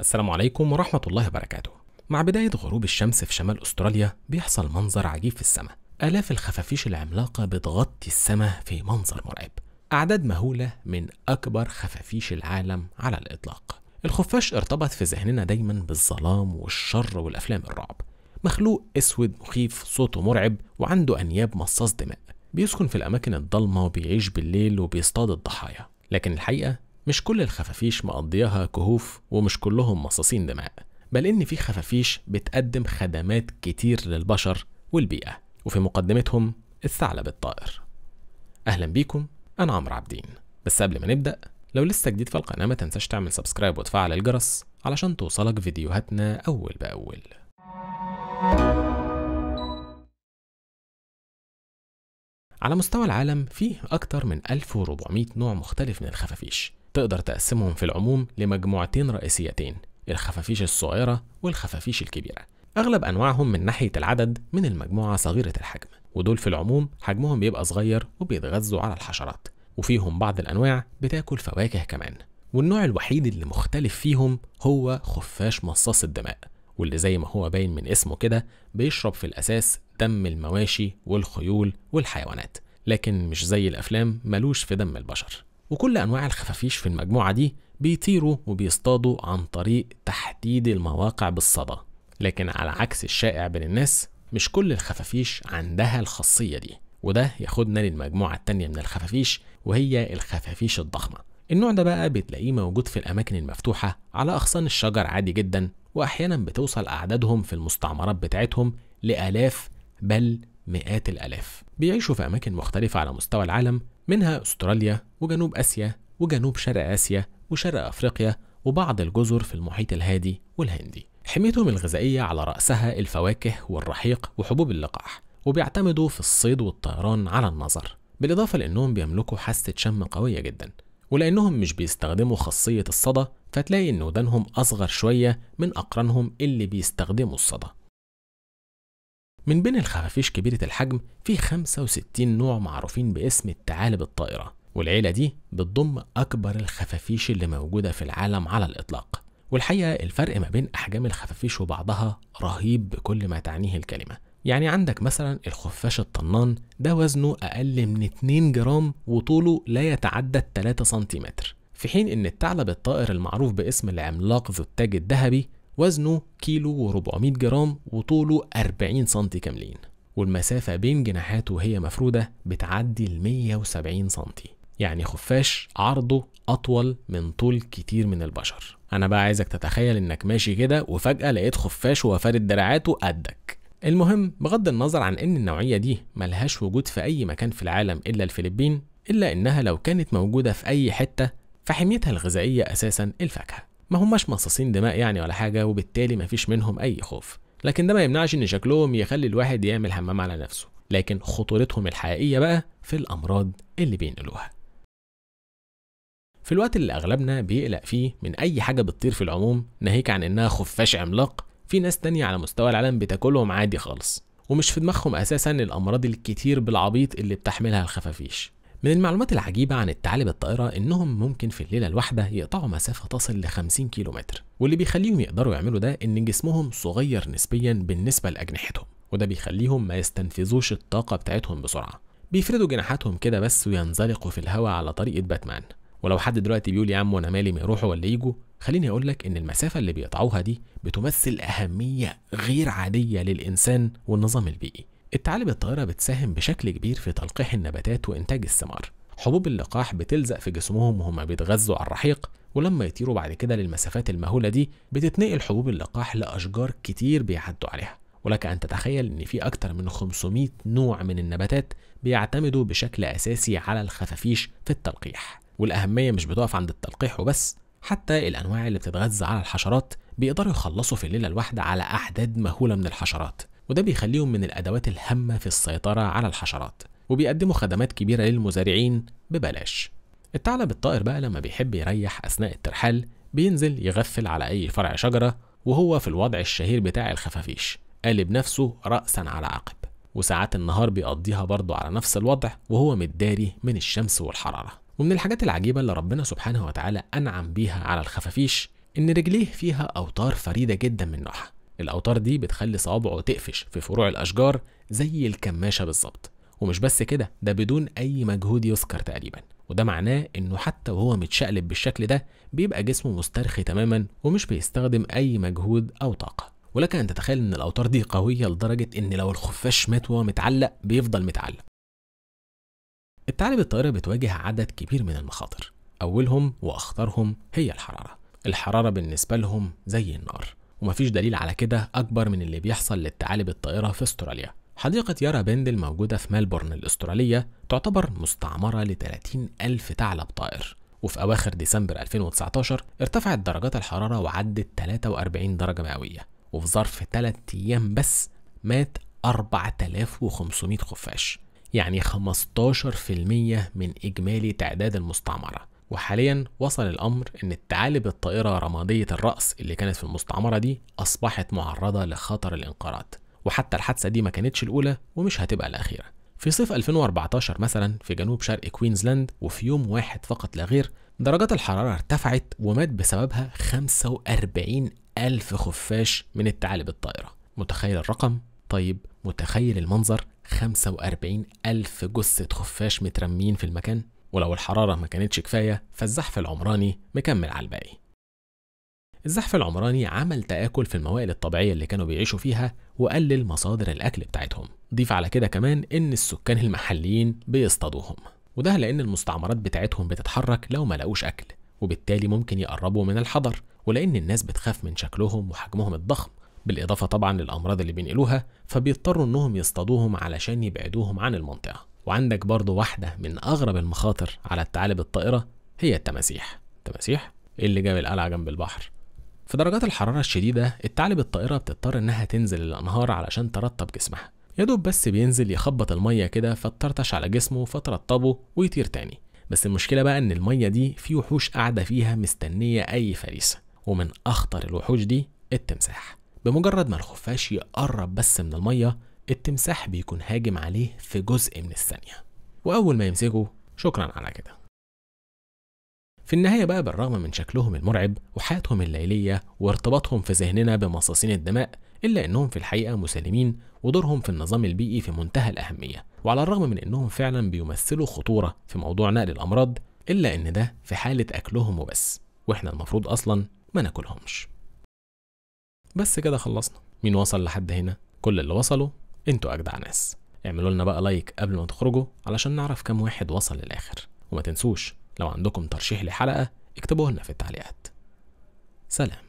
السلام عليكم ورحمة الله وبركاته مع بداية غروب الشمس في شمال أستراليا بيحصل منظر عجيب في السماء آلاف الخفافيش العملاقة بتغطي السماء في منظر مرعب أعداد مهولة من أكبر خفافيش العالم على الإطلاق الخفاش ارتبط في ذهننا دايما بالظلام والشر والأفلام الرعب مخلوق أسود مخيف صوته مرعب وعنده أنياب مصاص دماء بيسكن في الأماكن الضلمة وبيعيش بالليل وبيصطاد الضحايا لكن الحقيقة مش كل الخفافيش مقضياها كهوف ومش كلهم مصاصين دماء بل إن في خفافيش بتقدم خدمات كتير للبشر والبيئة وفي مقدمتهم الثعلب الطائر أهلا بيكم أنا عمرو عابدين بس قبل ما نبدأ لو لسه جديد في القناة ما تنساش تعمل سبسكرايب وتفعل الجرس علشان توصلك فيديوهاتنا أول بأول على مستوى العالم فيه أكتر من 1400 نوع مختلف من الخفافيش تقدر تقسمهم في العموم لمجموعتين رئيسيتين الخفافيش الصغيرة والخفافيش الكبيرة أغلب أنواعهم من ناحية العدد من المجموعة صغيرة الحجم ودول في العموم حجمهم بيبقى صغير وبيتغذوا على الحشرات وفيهم بعض الأنواع بتاكل فواكه كمان والنوع الوحيد اللي مختلف فيهم هو خفاش مصاص الدماء واللي زي ما هو باين من اسمه كده بيشرب في الأساس دم المواشي والخيول والحيوانات لكن مش زي الأفلام ملوش في دم البشر وكل أنواع الخفافيش في المجموعة دي بيطيروا وبيصطادوا عن طريق تحديد المواقع بالصدى لكن على عكس الشائع بين الناس مش كل الخفافيش عندها الخاصية دي وده ياخدنا للمجموعة التانية من الخفافيش وهي الخفافيش الضخمة النوع ده بقى بتلاقيه موجود في الأماكن المفتوحة على أغصان الشجر عادي جدا وأحيانا بتوصل أعدادهم في المستعمرات بتاعتهم لآلاف بل مئات الآلاف بيعيشوا في أماكن مختلفة على مستوى العالم منها أستراليا وجنوب آسيا وجنوب شرق آسيا وشرق أفريقيا وبعض الجزر في المحيط الهادي والهندي حميتهم الغذائية على رأسها الفواكه والرحيق وحبوب اللقاح وبيعتمدوا في الصيد والطيران على النظر بالإضافة لأنهم بيملكوا حاسة شم قوية جدا ولأنهم مش بيستخدموا خاصية الصدى فتلاقي إن ودانهم أصغر شوية من أقرانهم اللي بيستخدموا الصدى من بين الخفافيش كبيرة الحجم في 65 نوع معروفين باسم الثعالب الطائرة والعيلة دي بتضم أكبر الخفافيش اللي موجودة في العالم على الإطلاق والحقيقة الفرق ما بين أحجام الخفافيش وبعضها رهيب بكل ما تعنيه الكلمة يعني عندك مثلا الخفاش الطنان ده وزنه أقل من 2 جرام وطوله لا يتعدى 3 سنتيمتر في حين ان الثعلب الطائر المعروف باسم العملاق ذو التاج الذهبي وزنه كيلو و400 جرام وطوله 40 سم كاملين والمسافة بين جناحاته وهي مفرودة بتعدي ال 170 سم يعني خفاش عرضه أطول من طول كتير من البشر أنا بقى عايزك تتخيل إنك ماشي كده وفجأة لقيت خفاش وفرد دراعاته قدك المهم بغض النظر عن إن النوعية دي ملهاش وجود في أي مكان في العالم إلا الفلبين إلا إنها لو كانت موجودة في أي حتة فحميتها الغذائية أساسا الفاكهة ما هماش مصاصين دماء يعني ولا حاجة وبالتالي مفيش منهم أي خوف لكن ده ما يمنعش إن شكلهم يخلي الواحد يعمل حمام على نفسه لكن خطورتهم الحقيقية بقى في الأمراض اللي بينقلوها في الوقت اللي أغلبنا بيقلق فيه من أي حاجة بتطير في العموم ناهيك عن إنها خفاش عملاق في ناس تانية على مستوى العالم بتاكلهم عادي خالص ومش في دماغهم أساسا الأمراض الكتير بالعبيط اللي بتحملها الخفافيش من المعلومات العجيبة عن الثعالب الطائرة إنهم ممكن في الليلة الواحدة يقطعوا مسافة تصل ل 50 كيلومتر واللي بيخليهم يقدروا يعملوا ده إن جسمهم صغير نسبيا بالنسبة لأجنحتهم وده بيخليهم ما يستنفذوش الطاقة بتاعتهم بسرعة بيفردوا جناحاتهم كده بس وينزلقوا في الهواء على طريقة باتمان ولو حد دلوقتي بيقول يا عم وانا مالي ما يروحوا ولا يجوا خليني اقول لك ان المسافه اللي بيقطعوها دي بتمثل اهميه غير عاديه للانسان والنظام البيئي التعالب الطايرة بتساهم بشكل كبير في تلقيح النباتات وإنتاج الثمار حبوب اللقاح بتلزق في جسمهم وهم بيتغذوا على الرحيق ولما يطيروا بعد كده للمسافات المهولة دي بتتنقل حبوب اللقاح لأشجار كتير بيعدوا عليها ولك أن تتخيل إن في أكتر من 500 نوع من النباتات بيعتمدوا بشكل أساسي على الخفافيش في التلقيح والأهمية مش بتقف عند التلقيح وبس حتى الأنواع اللي بتتغذى على الحشرات بيقدروا يخلصوا في الليلة الواحدة على أعداد مهولة من الحشرات وده بيخليهم من الأدوات الهامة في السيطرة على الحشرات وبيقدموا خدمات كبيرة للمزارعين ببلاش الثعلب الطائر بقى لما بيحب يريح أثناء الترحال بينزل يغفل على أي فرع شجرة وهو في الوضع الشهير بتاع الخفافيش قالب نفسه رأسا على عقب وساعات النهار بيقضيها برضه على نفس الوضع وهو متداري من الشمس والحرارة ومن الحاجات العجيبة اللي ربنا سبحانه وتعالى أنعم بيها على الخفافيش إن رجليه فيها أوتار فريدة جدا من نوعها الأوتار دي بتخلي صوابعه تقفش في فروع الأشجار زي الكماشة بالظبط ومش بس كده ده بدون أي مجهود يذكر تقريبا وده معناه إنه حتى وهو متشقلب بالشكل ده بيبقى جسمه مسترخي تماما ومش بيستخدم أي مجهود أو طاقة ولك أن تتخيل إن الأوتار دي قوية لدرجة إن لو الخفاش مات وهو متعلق بيفضل متعلق التعلب الطائرة بتواجه عدد كبير من المخاطر أولهم وأخطرهم هي الحرارة الحرارة بالنسبة لهم زي النار ومفيش دليل على كده أكبر من اللي بيحصل للثعالب الطائرة في أستراليا حديقة يارا بند الموجودة في ملبورن الأسترالية تعتبر مستعمرة ل 30 ألف ثعلب طائر وفي أواخر ديسمبر 2019 ارتفعت درجات الحرارة وعدت 43 درجة مئوية وفي ظرف 3 أيام بس مات 4500 خفاش يعني 15% من إجمالي تعداد المستعمرة وحاليا وصل الأمر أن الثعالب الطائرة رمادية الرأس اللي كانت في المستعمرة دي أصبحت معرضة لخطر الانقراض وحتى الحادثة دي ما كانتش الأولى ومش هتبقى الأخيرة في صيف 2014 مثلا في جنوب شرق كوينزلاند وفي يوم واحد فقط لا غير درجات الحرارة ارتفعت ومات بسببها 45 ألف خفاش من الثعالب الطائرة متخيل الرقم؟ طيب متخيل المنظر 45 ألف جثة خفاش مترمين في المكان؟ ولو الحرارة ما كانتش كفاية فالزحف العمراني مكمل على الباقي الزحف العمراني عمل تآكل في الموائل الطبيعية اللي كانوا بيعيشوا فيها وقلل مصادر الأكل بتاعتهم ضيف على كده كمان إن السكان المحليين بيصطادوهم وده لأن المستعمرات بتاعتهم بتتحرك لو ما لقوش أكل وبالتالي ممكن يقربوا من الحضر ولأن الناس بتخاف من شكلهم وحجمهم الضخم بالإضافة طبعا للأمراض اللي بينقلوها فبيضطروا إنهم يصطادوهم علشان يبعدوهم عن المنطقة وعندك برضو واحدة من أغرب المخاطر على الثعالب الطائرة هي التماسيح التماسيح اللي جاب القلعة جنب البحر في درجات الحرارة الشديدة الثعالب الطائرة بتضطر إنها تنزل الأنهار علشان ترطب جسمها يا دوب بس بينزل يخبط المية كده فترتش على جسمه فترطبه ويطير تاني بس المشكلة بقى إن المية دي في وحوش قاعدة فيها مستنية أي فريسة ومن أخطر الوحوش دي التمساح بمجرد ما الخفاش يقرب بس من المية التمساح بيكون هاجم عليه في جزء من الثانية وأول ما يمسكه شكرا على كده في النهاية بقى بالرغم من شكلهم المرعب وحياتهم الليلية وارتباطهم في ذهننا بمصاصين الدماء إلا إنهم في الحقيقة مسالمين ودورهم في النظام البيئي في منتهى الأهمية وعلى الرغم من إنهم فعلا بيمثلوا خطورة في موضوع نقل الأمراض إلا إن ده في حالة أكلهم وبس وإحنا المفروض أصلا ما ناكلهمش بس كده خلصنا مين وصل لحد هنا كل اللي وصلوا انتوا اجدع ناس اعملوا لنا بقى لايك قبل ما تخرجوا علشان نعرف كام واحد وصل للاخر وما تنسوش لو عندكم ترشيح لحلقه اكتبوه لنا في التعليقات سلام